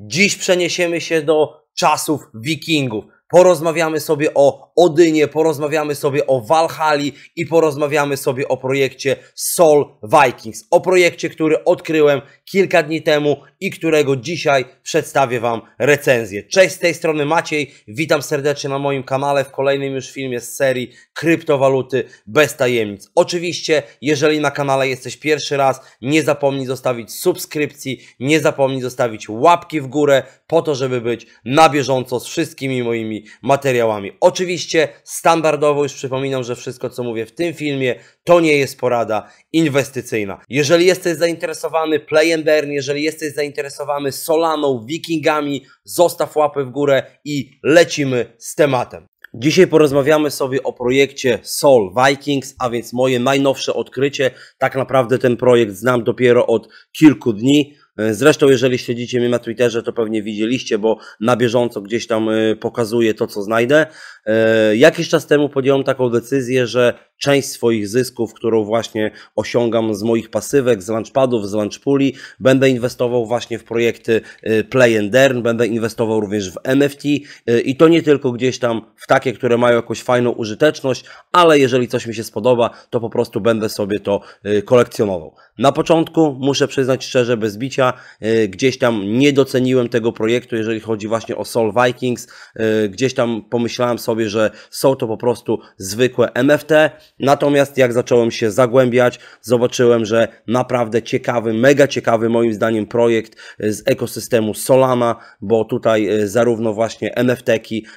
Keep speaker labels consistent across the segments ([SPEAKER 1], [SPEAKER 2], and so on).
[SPEAKER 1] Dziś przeniesiemy się do czasów Wikingów porozmawiamy sobie o Odynie, porozmawiamy sobie o Walhali i porozmawiamy sobie o projekcie Soul Vikings. O projekcie, który odkryłem kilka dni temu i którego dzisiaj przedstawię Wam recenzję. Cześć, z tej strony Maciej, witam serdecznie na moim kanale w kolejnym już filmie z serii Kryptowaluty bez tajemnic. Oczywiście, jeżeli na kanale jesteś pierwszy raz, nie zapomnij zostawić subskrypcji, nie zapomnij zostawić łapki w górę po to, żeby być na bieżąco z wszystkimi moimi materiałami. Oczywiście standardowo już przypominam, że wszystko co mówię w tym filmie to nie jest porada inwestycyjna. Jeżeli jesteś zainteresowany Play and Burn, jeżeli jesteś zainteresowany Solaną, Wikingami, zostaw łapę w górę i lecimy z tematem. Dzisiaj porozmawiamy sobie o projekcie Soul Vikings, a więc moje najnowsze odkrycie. Tak naprawdę ten projekt znam dopiero od kilku dni. E, zresztą, jeżeli śledzicie mnie na Twitterze, to pewnie widzieliście, bo na bieżąco gdzieś tam e, pokazuję to, co znajdę. E, jakiś czas temu podjąłem taką decyzję, że część swoich zysków, którą właśnie osiągam z moich pasywek, z launchpadów, z launchpuli, będę inwestował właśnie w projekty Play and Earn, będę inwestował również w NFT i to nie tylko gdzieś tam w takie, które mają jakąś fajną użyteczność, ale jeżeli coś mi się spodoba, to po prostu będę sobie to kolekcjonował. Na początku muszę przyznać szczerze, bez bicia, E, gdzieś tam nie doceniłem tego projektu, jeżeli chodzi właśnie o Soul Vikings. E, gdzieś tam pomyślałem sobie, że są to po prostu zwykłe MFT. Natomiast jak zacząłem się zagłębiać, zobaczyłem, że naprawdę ciekawy, mega ciekawy moim zdaniem projekt e, z ekosystemu Solana, bo tutaj zarówno właśnie NFT,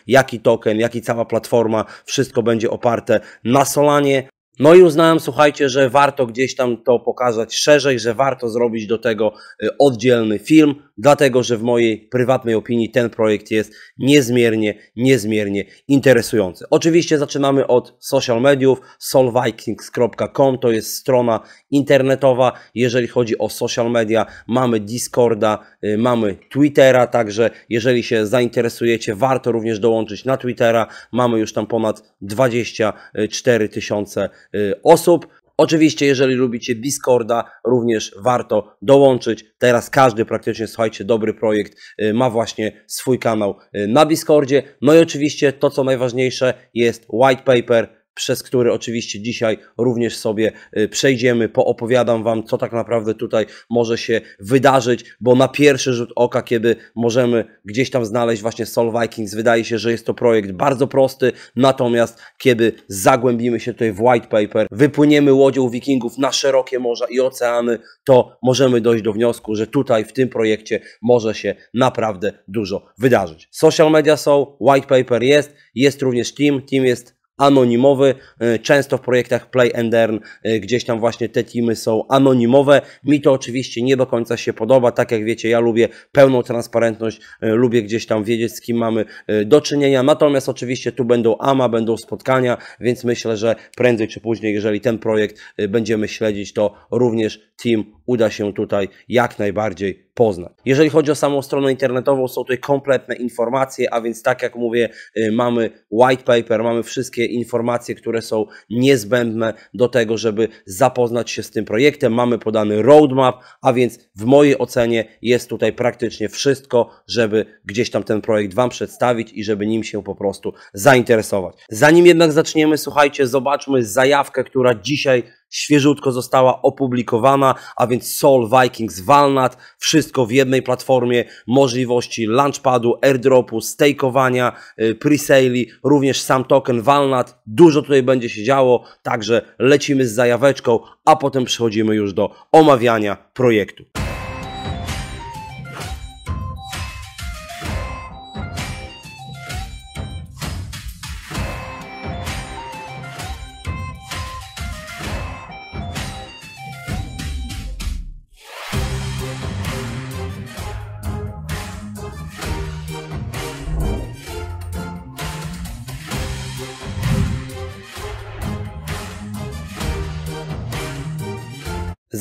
[SPEAKER 1] jak i token, jak i cała platforma, wszystko będzie oparte na Solanie. No i uznałem, słuchajcie, że warto gdzieś tam to pokazać szerzej, że warto zrobić do tego y, oddzielny film, dlatego że w mojej prywatnej opinii ten projekt jest niezmiernie, niezmiernie interesujący. Oczywiście zaczynamy od social mediów, solvikings.com to jest strona internetowa. Jeżeli chodzi o social media, mamy Discorda, y, mamy Twittera, także jeżeli się zainteresujecie, warto również dołączyć na Twittera. Mamy już tam ponad 24 tysiące Y, osób. Oczywiście, jeżeli lubicie Discorda, również warto dołączyć. Teraz każdy praktycznie, słuchajcie, dobry projekt y, ma właśnie swój kanał y, na Discordzie. No i oczywiście to, co najważniejsze, jest white paper przez który oczywiście dzisiaj również sobie y, przejdziemy, poopowiadam Wam, co tak naprawdę tutaj może się wydarzyć, bo na pierwszy rzut oka, kiedy możemy gdzieś tam znaleźć właśnie Soul Vikings, wydaje się, że jest to projekt bardzo prosty, natomiast kiedy zagłębimy się tutaj w white paper, wypłyniemy łodzią wikingów na szerokie morza i oceany, to możemy dojść do wniosku, że tutaj w tym projekcie może się naprawdę dużo wydarzyć. Social media są, white paper jest, jest również team, team jest anonimowy. E, często w projektach Play and Earn e, gdzieś tam właśnie te teamy są anonimowe. Mi to oczywiście nie do końca się podoba. Tak jak wiecie, ja lubię pełną transparentność, e, lubię gdzieś tam wiedzieć, z kim mamy do czynienia. Natomiast oczywiście tu będą AMA, będą spotkania, więc myślę, że prędzej czy później, jeżeli ten projekt będziemy śledzić, to również team uda się tutaj jak najbardziej poznać. Jeżeli chodzi o samą stronę internetową, są tutaj kompletne informacje, a więc tak jak mówię, y, mamy white paper, mamy wszystkie informacje, które są niezbędne do tego, żeby zapoznać się z tym projektem. Mamy podany roadmap, a więc w mojej ocenie jest tutaj praktycznie wszystko, żeby gdzieś tam ten projekt Wam przedstawić i żeby nim się po prostu zainteresować. Zanim jednak zaczniemy, słuchajcie, zobaczmy zajawkę, która dzisiaj świeżutko została opublikowana, a więc Soul Vikings Walnut, wszystko w jednej platformie, możliwości launchpadu, airdropu, stakeowania, y, presale'i, również sam token Walnut, dużo tutaj będzie się działo, także lecimy z zajaweczką, a potem przechodzimy już do omawiania projektu.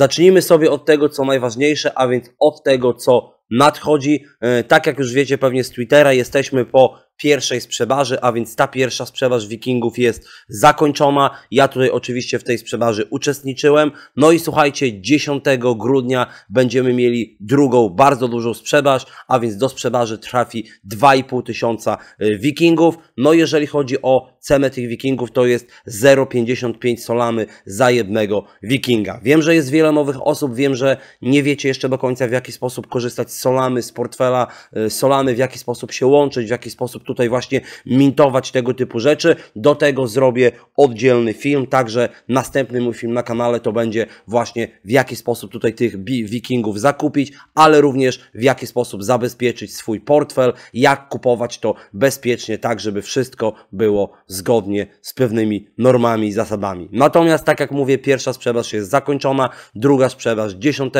[SPEAKER 1] Zacznijmy sobie od tego, co najważniejsze, a więc od tego, co nadchodzi. E, tak jak już wiecie pewnie z Twittera, jesteśmy po pierwszej sprzedaży, a więc ta pierwsza sprzedaż Wikingów jest zakończona. Ja tutaj oczywiście w tej sprzedaży uczestniczyłem. No i słuchajcie, 10 grudnia będziemy mieli drugą bardzo dużą sprzedaż, a więc do sprzedaży trafi 2,5 tysiąca y, Wikingów. No jeżeli chodzi o cenę tych Wikingów, to jest 0,55 solamy za jednego Wikinga. Wiem, że jest wiele nowych osób, wiem, że nie wiecie jeszcze do końca w jaki sposób korzystać z solamy, z portfela y, solamy, w jaki sposób się łączyć, w jaki sposób tutaj właśnie mintować tego typu rzeczy. Do tego zrobię oddzielny film, także następny mój film na kanale to będzie właśnie w jaki sposób tutaj tych wikingów zakupić, ale również w jaki sposób zabezpieczyć swój portfel, jak kupować to bezpiecznie, tak żeby wszystko było zgodnie z pewnymi normami i zasadami. Natomiast tak jak mówię, pierwsza sprzedaż jest zakończona, druga sprzedaż 10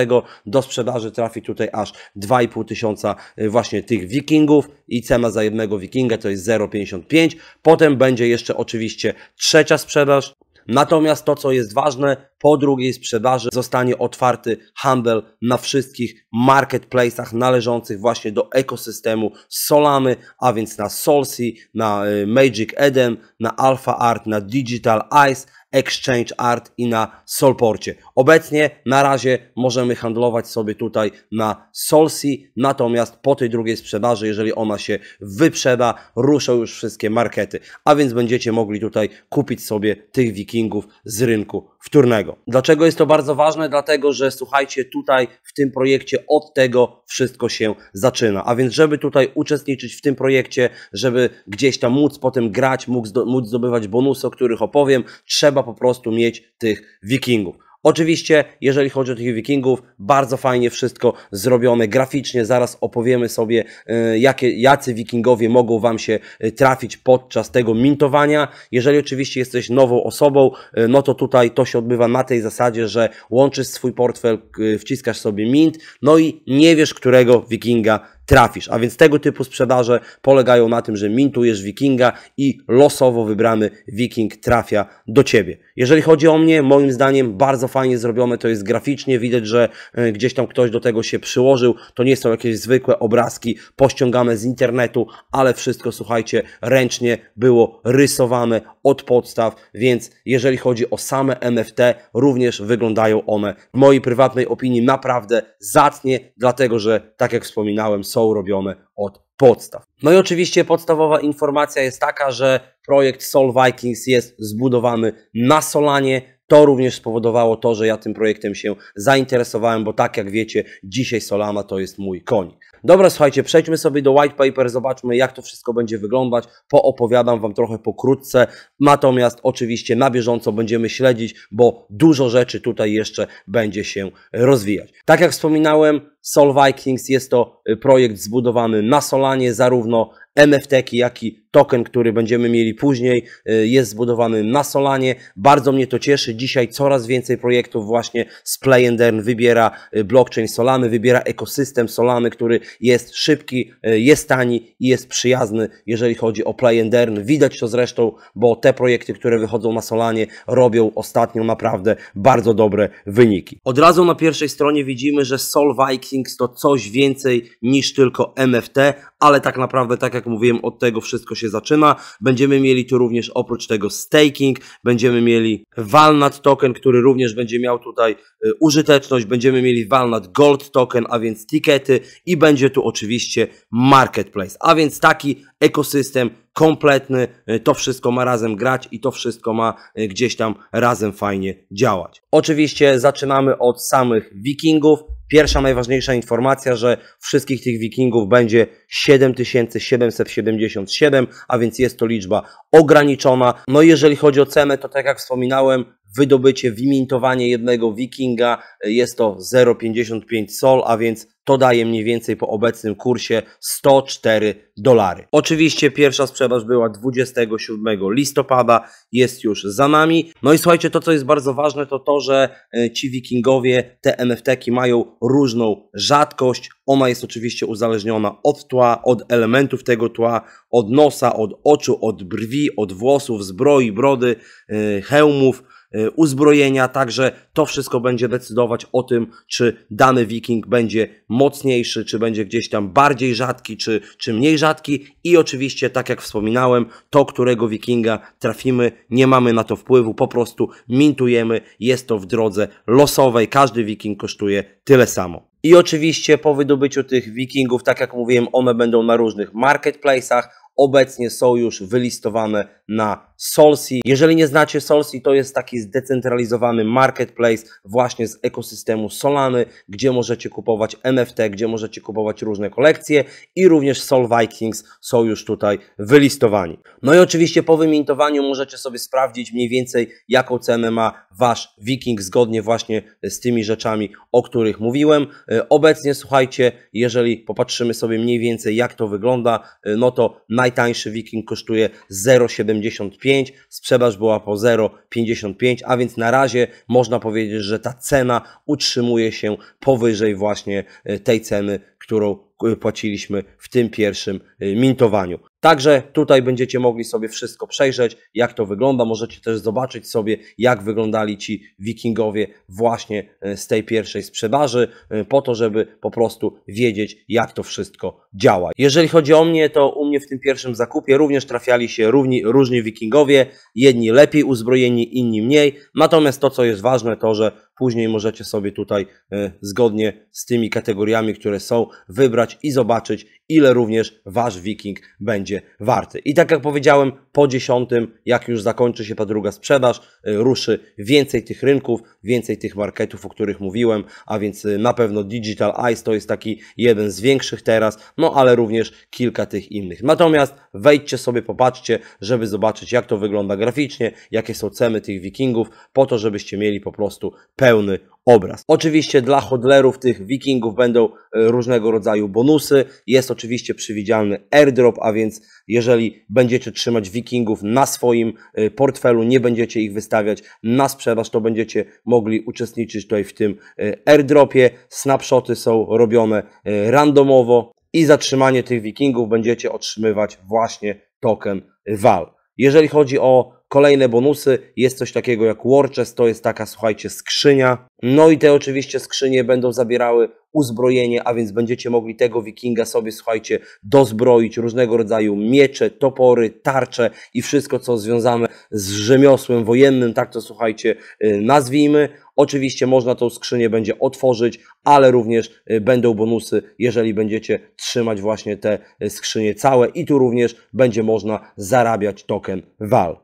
[SPEAKER 1] do sprzedaży trafi tutaj aż 2,5 tysiąca y, właśnie tych wikingów i cena za jednego wikinga Kinga to jest 0,55. Potem będzie jeszcze oczywiście trzecia sprzedaż. Natomiast to, co jest ważne, po drugiej sprzedaży zostanie otwarty handel na wszystkich marketplace'ach należących właśnie do ekosystemu Solamy, a więc na Solsi, na y, Magic Eden, na Alpha Art, na Digital Ice, Exchange Art i na Solporcie. Obecnie na razie możemy handlować sobie tutaj na Solsi, natomiast po tej drugiej sprzedaży, jeżeli ona się wyprzeda, ruszą już wszystkie markety, a więc będziecie mogli tutaj kupić sobie tych wikingów z rynku wtórnego. Dlaczego jest to bardzo ważne? Dlatego, że słuchajcie, tutaj w tym projekcie od tego wszystko się zaczyna. A więc, żeby tutaj uczestniczyć w tym projekcie, żeby gdzieś tam móc potem grać, móc, móc zdobywać bonusy, o których opowiem, trzeba po prostu mieć tych wikingów. Oczywiście, jeżeli chodzi o tych wikingów, bardzo fajnie wszystko zrobione graficznie. Zaraz opowiemy sobie, e, jakie, jacy wikingowie mogą Wam się e, trafić podczas tego mintowania. Jeżeli oczywiście jesteś nową osobą, e, no to tutaj to się odbywa na tej zasadzie, że łączysz swój portfel, wciskasz sobie mint, no i nie wiesz, którego wikinga trafisz. A więc tego typu sprzedaże polegają na tym, że mintujesz wikinga i losowo wybrany wiking trafia do ciebie. Jeżeli chodzi o mnie, moim zdaniem bardzo fajnie zrobione to jest graficznie. Widać, że e, gdzieś tam ktoś do tego się przyłożył. To nie są jakieś zwykłe obrazki pościągane z internetu, ale wszystko, słuchajcie, ręcznie było rysowane od podstaw, więc jeżeli chodzi o same NFT, również wyglądają one w mojej prywatnej opinii naprawdę zacnie, dlatego że, tak jak wspominałem, są są robione od podstaw. No i oczywiście podstawowa informacja jest taka, że projekt Soul Vikings jest zbudowany na Solanie. To również spowodowało to, że ja tym projektem się zainteresowałem, bo tak jak wiecie, dzisiaj Solana to jest mój konik. Dobra, słuchajcie, przejdźmy sobie do white paper, zobaczmy jak to wszystko będzie wyglądać. Poopowiadam Wam trochę pokrótce, natomiast oczywiście na bieżąco będziemy śledzić, bo dużo rzeczy tutaj jeszcze będzie się rozwijać. Tak jak wspominałem, Sol Vikings jest to y, projekt zbudowany na Solanie, zarówno NFT, jak i token, który będziemy mieli później, y, jest zbudowany na Solanie. Bardzo mnie to cieszy. Dzisiaj coraz więcej projektów właśnie z Play and Earn wybiera y, blockchain Solany, wybiera ekosystem Solany, który jest szybki, e, jest tani i jest przyjazny, jeżeli chodzi o play and earn. Widać to zresztą, bo te projekty, które wychodzą na Solanie, robią ostatnio naprawdę bardzo dobre wyniki. Od razu na pierwszej stronie widzimy, że Sol Vikings to coś więcej niż tylko MFT, ale tak naprawdę, tak jak mówiłem, od tego wszystko się zaczyna. Będziemy mieli tu również oprócz tego staking, będziemy mieli Walnut token, który również będzie miał tutaj e, użyteczność, będziemy mieli Walnut Gold token, a więc tikety i będzie będzie tu oczywiście marketplace, a więc taki ekosystem kompletny, y, to wszystko ma razem grać i to wszystko ma y, gdzieś tam razem fajnie działać. Oczywiście zaczynamy od samych wikingów. Pierwsza najważniejsza informacja, że wszystkich tych wikingów będzie 7777, a więc jest to liczba ograniczona. No jeżeli chodzi o cenę, to tak jak wspominałem, wydobycie, wymintowanie jednego wikinga y, jest to 0,55 sol, a więc to daje mniej więcej po obecnym kursie 104 dolary. Oczywiście pierwsza sprzedaż była 27 listopada, jest już za nami. No i słuchajcie, to co jest bardzo ważne, to to, że e, ci wikingowie, te NFT-ki mają różną rzadkość. Ona jest oczywiście uzależniona od tła, od elementów tego tła, od nosa, od oczu, od brwi, od włosów, zbroi, brody, e, hełmów Y, uzbrojenia, także to wszystko będzie decydować o tym, czy dany wiking będzie mocniejszy, czy będzie gdzieś tam bardziej rzadki, czy, czy mniej rzadki i oczywiście, tak jak wspominałem, to, którego wikinga trafimy, nie mamy na to wpływu, po prostu mintujemy, jest to w drodze losowej, każdy wiking kosztuje tyle samo. I oczywiście po wydobyciu tych wikingów, tak jak mówiłem, one będą na różnych marketplace'ach, obecnie są już wylistowane na Solsi. Jeżeli nie znacie Solsi, to jest taki zdecentralizowany marketplace właśnie z ekosystemu Solany, gdzie możecie kupować NFT, gdzie możecie kupować różne kolekcje i również Sol Vikings są już tutaj wylistowani. No i oczywiście po wymintowaniu możecie sobie sprawdzić mniej więcej jaką cenę ma Wasz Viking zgodnie właśnie z tymi rzeczami, o których mówiłem. Obecnie słuchajcie, jeżeli popatrzymy sobie mniej więcej jak to wygląda, no to na najtańszy Viking kosztuje 0,75, sprzedaż była po 0,55, a więc na razie można powiedzieć, że ta cena utrzymuje się powyżej właśnie e, tej ceny, którą e, płaciliśmy w tym pierwszym e, mintowaniu. Także tutaj będziecie mogli sobie wszystko przejrzeć, jak to wygląda. Możecie też zobaczyć sobie, jak wyglądali ci wikingowie właśnie e, z tej pierwszej sprzedaży, e, po to, żeby po prostu wiedzieć, jak to wszystko działa. Jeżeli chodzi o mnie, to u mnie w tym pierwszym zakupie również trafiali się równi, różni wikingowie, jedni lepiej uzbrojeni, inni mniej. Natomiast to, co jest ważne, to, że Później możecie sobie tutaj e, zgodnie z tymi kategoriami, które są, wybrać i zobaczyć, ile również Wasz Wiking będzie warty. I tak jak powiedziałem, po 10, jak już zakończy się ta druga sprzedaż, e, ruszy więcej tych rynków, więcej tych marketów, o których mówiłem, a więc e, na pewno Digital Eyes to jest taki jeden z większych teraz, no ale również kilka tych innych. Natomiast wejdźcie sobie, popatrzcie, żeby zobaczyć jak to wygląda graficznie, jakie są ceny tych Wikingów, po to, żebyście mieli po prostu pewność pełny obraz. Oczywiście dla hodlerów tych wikingów będą e, różnego rodzaju bonusy. Jest oczywiście przewidzialny airdrop, a więc jeżeli będziecie trzymać wikingów na swoim e, portfelu, nie będziecie ich wystawiać na sprzedaż, to będziecie mogli uczestniczyć tutaj w tym e, airdropie. Snapshoty są robione randomowo i zatrzymanie tych wikingów będziecie otrzymywać właśnie token VAL. Jeżeli chodzi o Kolejne bonusy, jest coś takiego jak War Chest, to jest taka, słuchajcie, skrzynia. No i te oczywiście skrzynie będą zabierały uzbrojenie, a więc będziecie mogli tego wikinga sobie, słuchajcie, dozbroić różnego rodzaju miecze, topory, tarcze i wszystko, co związane z rzemiosłem wojennym, tak to, słuchajcie, y, nazwijmy. Oczywiście można tą skrzynię będzie otworzyć, ale również y, będą bonusy, jeżeli będziecie trzymać właśnie te y, skrzynie całe i tu również będzie można zarabiać token WAL.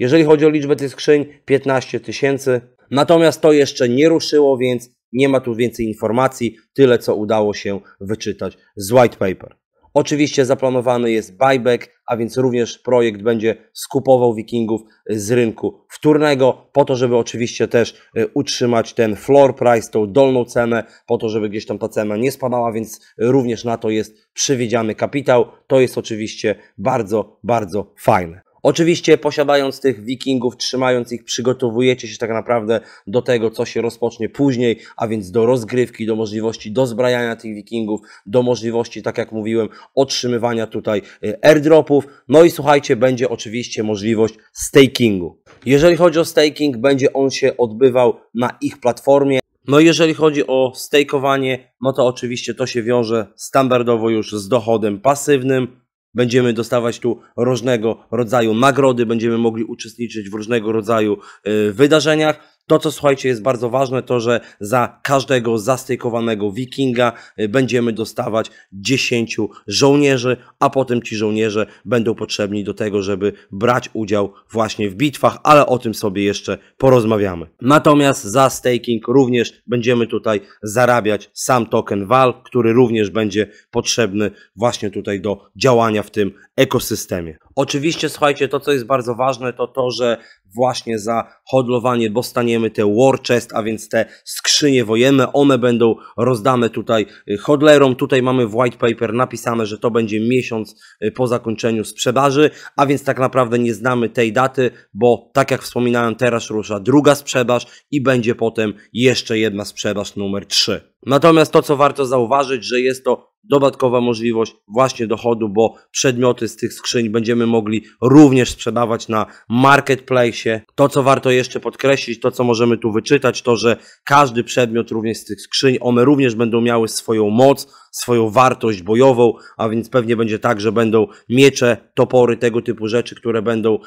[SPEAKER 1] Jeżeli chodzi o liczbę tych skrzyń, 15 tysięcy. Natomiast to jeszcze nie ruszyło, więc nie ma tu więcej informacji. Tyle, co udało się wyczytać z white paper. Oczywiście zaplanowany jest buyback, a więc również projekt będzie skupował wikingów z rynku wtórnego, po to, żeby oczywiście też y, utrzymać ten floor price, tą dolną cenę, po to, żeby gdzieś tam ta cena nie spadała, więc również na to jest przewidziany kapitał. To jest oczywiście bardzo, bardzo fajne. Oczywiście posiadając tych wikingów, trzymając ich, przygotowujecie się tak naprawdę do tego, co się rozpocznie później, a więc do rozgrywki, do możliwości dozbrajania tych wikingów, do możliwości, tak jak mówiłem, otrzymywania tutaj e, airdropów. No i słuchajcie, będzie oczywiście możliwość stakingu. Jeżeli chodzi o staking, będzie on się odbywał na ich platformie. No i jeżeli chodzi o stakowanie, no to oczywiście to się wiąże standardowo już z dochodem pasywnym, Będziemy dostawać tu różnego rodzaju nagrody, będziemy mogli uczestniczyć w różnego rodzaju y, wydarzeniach. To, co słuchajcie, jest bardzo ważne, to że za każdego zastykowanego wikinga y, będziemy dostawać 10 żołnierzy, a potem ci żołnierze będą potrzebni do tego, żeby brać udział właśnie w bitwach, ale o tym sobie jeszcze porozmawiamy. Natomiast za staking również będziemy tutaj zarabiać sam token VAL, który również będzie potrzebny właśnie tutaj do działania w tym ekosystemie. Oczywiście, słuchajcie, to co jest bardzo ważne, to to, że właśnie za hodlowanie, bo staniemy te war chest, a więc te skrzynie wojenne, one będą rozdane tutaj y, hodlerom. Tutaj mamy w white paper napisane, że to będzie miesiąc y, po zakończeniu sprzedaży, a więc tak naprawdę nie znamy tej daty, bo tak jak wspominałem, teraz rusza druga sprzedaż i będzie potem jeszcze jedna sprzedaż numer 3. Natomiast to, co warto zauważyć, że jest to dodatkowa możliwość właśnie dochodu, bo przedmioty z tych skrzyń będziemy mogli również sprzedawać na marketplace. To, co warto jeszcze podkreślić, to co możemy tu wyczytać, to że każdy przedmiot również z tych skrzyń, one również będą miały swoją moc, swoją wartość bojową, a więc pewnie będzie tak, że będą miecze, topory, tego typu rzeczy, które będą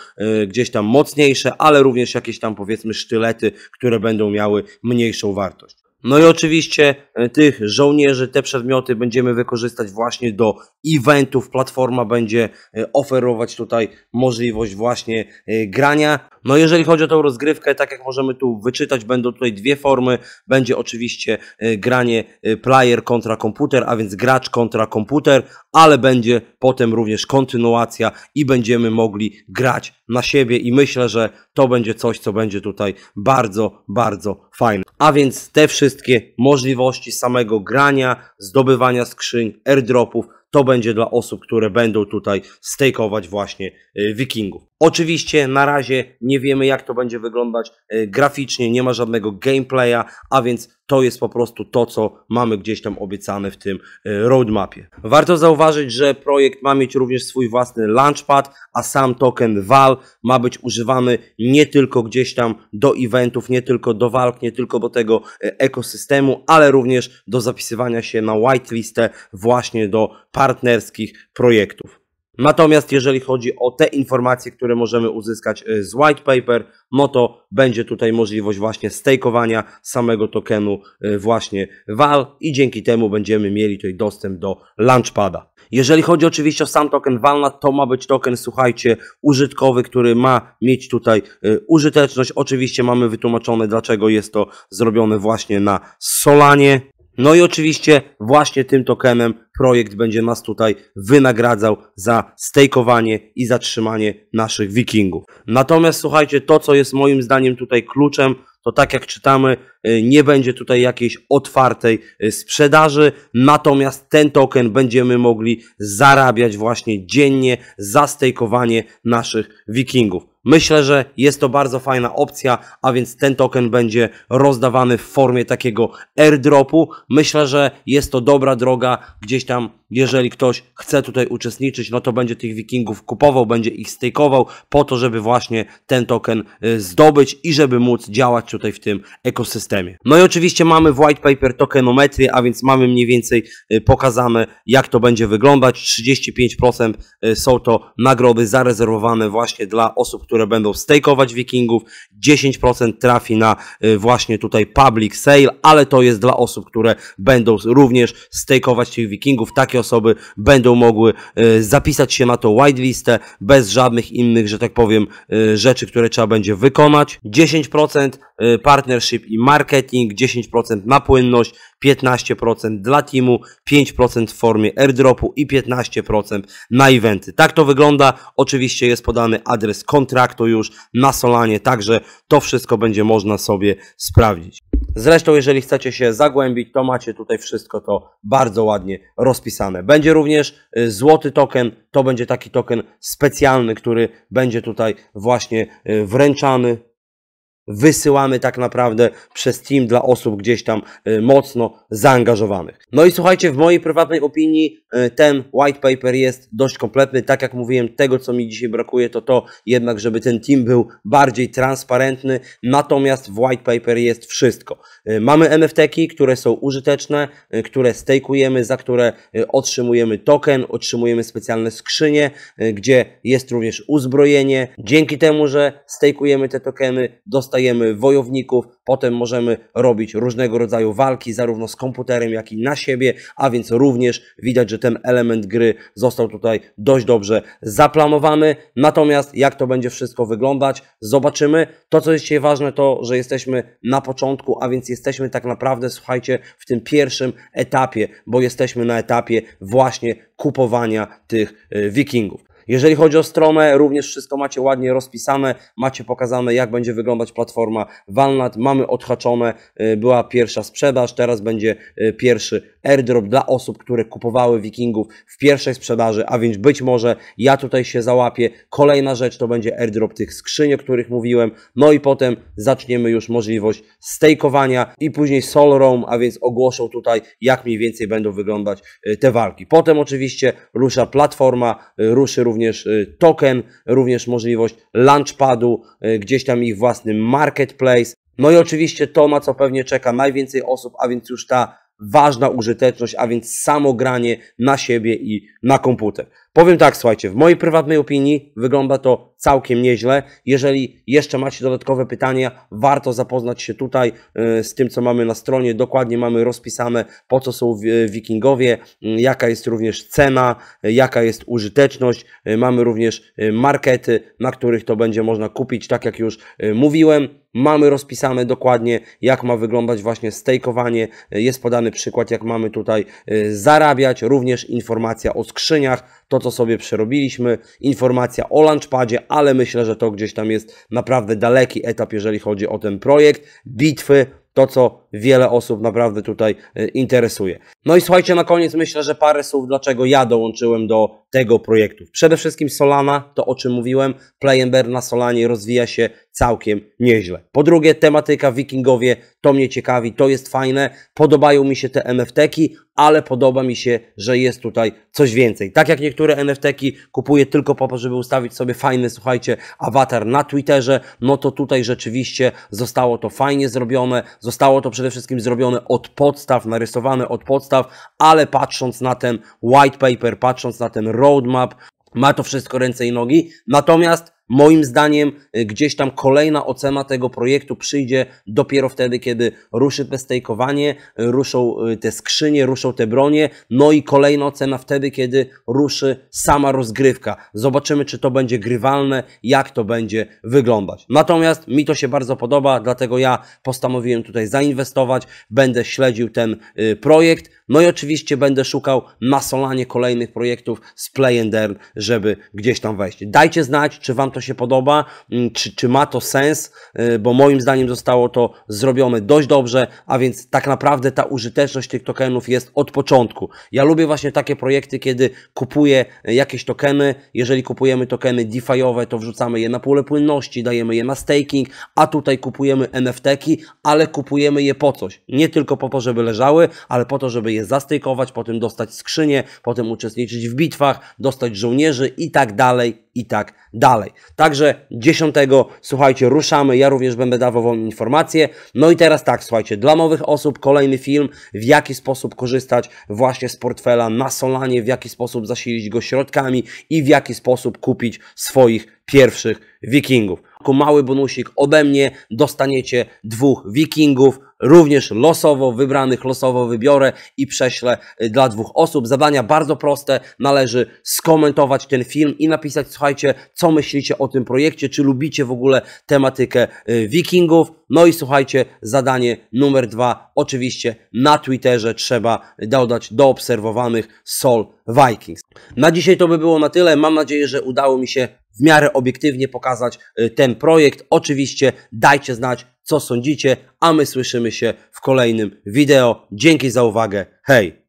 [SPEAKER 1] y, gdzieś tam mocniejsze, ale również jakieś tam powiedzmy sztylety, które będą miały mniejszą wartość. No i oczywiście e, tych żołnierzy, te przedmioty będziemy wykorzystać właśnie do eventów. Platforma będzie e, oferować tutaj możliwość właśnie e, grania. No jeżeli chodzi o tą rozgrywkę, tak jak możemy tu wyczytać, będą tutaj dwie formy. Będzie oczywiście granie player kontra komputer, a więc gracz kontra komputer, ale będzie potem również kontynuacja i będziemy mogli grać na siebie i myślę, że to będzie coś, co będzie tutaj bardzo, bardzo fajne. A więc te wszystkie wszystkie możliwości samego grania, zdobywania skrzyń, airdropów. To będzie dla osób, które będą tutaj stejkować właśnie e, wikingów. Oczywiście na razie nie wiemy jak to będzie wyglądać e, graficznie, nie ma żadnego gameplaya, a więc to jest po prostu to, co mamy gdzieś tam obiecane w tym e, roadmapie. Warto zauważyć, że projekt ma mieć również swój własny launchpad, a sam token VAL ma być używany nie tylko gdzieś tam do eventów, nie tylko do walk, nie tylko do tego e, ekosystemu, ale również do zapisywania się na whitelistę właśnie do partnerskich projektów. Natomiast jeżeli chodzi o te informacje, które możemy uzyskać y, z white paper, no to będzie tutaj możliwość właśnie stakeowania samego tokenu y, właśnie VAL i dzięki temu będziemy mieli tutaj dostęp do launchpada. Jeżeli chodzi oczywiście o sam token Valnut, no to ma być token, słuchajcie, użytkowy, który ma mieć tutaj y, użyteczność. Oczywiście mamy wytłumaczone, dlaczego jest to zrobione właśnie na Solanie. No i oczywiście właśnie tym tokenem projekt będzie nas tutaj wynagradzał za stejkowanie i zatrzymanie naszych wikingów. Natomiast słuchajcie, to co jest moim zdaniem tutaj kluczem, to tak jak czytamy, y, nie będzie tutaj jakiejś otwartej y, sprzedaży, natomiast ten token będziemy mogli zarabiać właśnie dziennie za stejkowanie naszych wikingów. Myślę, że jest to bardzo fajna opcja, a więc ten token będzie rozdawany w formie takiego airdropu. Myślę, że jest to dobra droga gdzieś tam jeżeli ktoś chce tutaj uczestniczyć, no to będzie tych wikingów kupował, będzie ich stakeował po to, żeby właśnie ten token y, zdobyć i żeby móc działać tutaj w tym ekosystemie. No i oczywiście mamy w white paper tokenometrię, a więc mamy mniej więcej y, pokazane jak to będzie wyglądać. 35% y, są to nagrody zarezerwowane właśnie dla osób, które będą stakeować wikingów, 10% trafi na właśnie tutaj public sale, ale to jest dla osób, które będą również stakeować tych wikingów. Takie osoby będą mogły e, zapisać się na tą whitelistę bez żadnych innych, że tak powiem, e, rzeczy, które trzeba będzie wykonać. 10% e, partnership i marketing, 10% na płynność, 15% dla teamu, 5% w formie airdropu i 15% na eventy. Tak to wygląda. Oczywiście jest podany adres kontraktu już na Solanie, także to wszystko będzie można sobie sprawdzić. Zresztą, jeżeli chcecie się zagłębić, to macie tutaj wszystko to bardzo ładnie rozpisane. Będzie również y, złoty token, to będzie taki token specjalny, który będzie tutaj właśnie y, wręczany wysyłamy tak naprawdę przez Team dla osób gdzieś tam y, mocno zaangażowanych. No i słuchajcie, w mojej prywatnej opinii y, ten white paper jest dość kompletny. Tak jak mówiłem, tego co mi dzisiaj brakuje to to jednak, żeby ten team był bardziej transparentny. Natomiast w white paper jest wszystko. Y, mamy NFT-ki, które są użyteczne, które stakujemy, za które otrzymujemy token, otrzymujemy specjalne skrzynie, gdzie jest również uzbrojenie. Dzięki temu, że stakujemy te tokeny, dostajemy dostajemy wojowników, potem możemy robić różnego rodzaju walki, zarówno z komputerem, jak i na siebie, a więc również widać, że ten element gry został tutaj dość dobrze zaplanowany. Natomiast jak to będzie wszystko wyglądać, zobaczymy. To, co jest dzisiaj ważne, to, że jesteśmy na początku, a więc jesteśmy tak naprawdę, słuchajcie, w tym pierwszym etapie, bo jesteśmy na etapie właśnie kupowania tych y, wikingów. Jeżeli chodzi o stronę, również wszystko macie ładnie rozpisane, macie pokazane, jak będzie wyglądać platforma Walnut. Mamy odhaczone, y, była pierwsza sprzedaż, teraz będzie y, pierwszy airdrop dla osób, które kupowały Wikingów w pierwszej sprzedaży, a więc być może ja tutaj się załapię. Kolejna rzecz to będzie airdrop tych skrzyni, o których mówiłem. No i potem zaczniemy już możliwość stakeowania i później Sol Roam, a więc ogłoszą tutaj, jak mniej więcej będą wyglądać y, te walki. Potem oczywiście rusza platforma, y, ruszy również y, token, również możliwość launchpadu, gdzieś tam ich własny marketplace. No i oczywiście to, na co pewnie czeka najwięcej osób, a więc już ta ważna użyteczność, a więc samo granie na siebie i na komputer. Powiem tak, słuchajcie, w mojej prywatnej opinii wygląda to całkiem nieźle. Jeżeli jeszcze macie dodatkowe pytania, warto zapoznać się tutaj y, z tym, co mamy na stronie. Dokładnie mamy rozpisane, po co są wikingowie, y, jaka jest również cena, y, jaka jest użyteczność. Mamy również markety, na których to będzie można kupić, tak jak już mówiłem. Mamy rozpisane dokładnie, jak ma wyglądać właśnie stejkowanie. Jest podany przykład, jak mamy tutaj zarabiać. Również informacja o skrzyniach to, co sobie przerobiliśmy, informacja o launchpadzie, ale myślę, że to gdzieś tam jest naprawdę daleki etap, jeżeli chodzi o ten projekt. Bitwy, to co wiele osób naprawdę tutaj e, interesuje. No i słuchajcie, na koniec myślę, że parę słów, dlaczego ja dołączyłem do tego projektu. Przede wszystkim Solana, to o czym mówiłem, Playember na Solanie rozwija się całkiem nieźle. Po drugie, tematyka wikingowie, to mnie ciekawi, to jest fajne, podobają mi się te NFT-ki, ale podoba mi się, że jest tutaj coś więcej. Tak jak niektóre NFT-ki kupuję tylko po to, żeby ustawić sobie fajny, słuchajcie, awatar na Twitterze, no to tutaj rzeczywiście zostało to fajnie zrobione, zostało to przez przede wszystkim zrobione od podstaw, narysowane od podstaw, ale patrząc na ten white paper, patrząc na ten roadmap, ma to wszystko ręce i nogi. Natomiast Moim zdaniem y, gdzieś tam kolejna ocena tego projektu przyjdzie dopiero wtedy, kiedy ruszy te stejkowanie, y, ruszą y, te skrzynie, ruszą te bronie, no i kolejna ocena wtedy, kiedy ruszy sama rozgrywka. Zobaczymy, czy to będzie grywalne, jak to będzie wyglądać. Natomiast mi to się bardzo podoba, dlatego ja postanowiłem tutaj zainwestować, będę śledził ten projekt. No i oczywiście będę szukał na Solanie kolejnych projektów z Play and Earn, żeby gdzieś tam wejść. Dajcie znać, czy Wam to się podoba, mm, czy, czy ma to sens, y, bo moim zdaniem zostało to zrobione dość dobrze, a więc tak naprawdę ta użyteczność tych tokenów jest od początku. Ja lubię właśnie takie projekty, kiedy kupuję y, jakieś tokeny, jeżeli kupujemy tokeny DeFi'owe, to wrzucamy je na pulę płynności, dajemy je na staking, a tutaj kupujemy NFT-ki, ale kupujemy je po coś. Nie tylko po to, żeby leżały, ale po to, żeby je zastykować, potem dostać skrzynie, potem uczestniczyć w bitwach, dostać żołnierzy i tak dalej, i tak dalej. Także 10, słuchajcie, ruszamy, ja również będę dawał Wam informacje. No i teraz tak, słuchajcie, dla nowych osób kolejny film, w jaki sposób korzystać właśnie z portfela na Solanie, w jaki sposób zasilić go środkami i w jaki sposób kupić swoich pierwszych wikingów jako mały bonusik ode mnie dostaniecie dwóch wikingów, również losowo wybranych, losowo wybiorę i prześlę y, dla dwóch osób. Zadania bardzo proste, należy skomentować ten film i napisać, słuchajcie, co myślicie o tym projekcie, czy lubicie w ogóle tematykę y, wikingów. No i słuchajcie, zadanie numer dwa, oczywiście na Twitterze trzeba dodać do obserwowanych Sol Vikings. Na dzisiaj to by było na tyle, mam nadzieję, że udało mi się w miarę obiektywnie pokazać y, ten projekt. Oczywiście dajcie znać, co sądzicie, a my słyszymy się w kolejnym wideo. Dzięki za uwagę. Hej!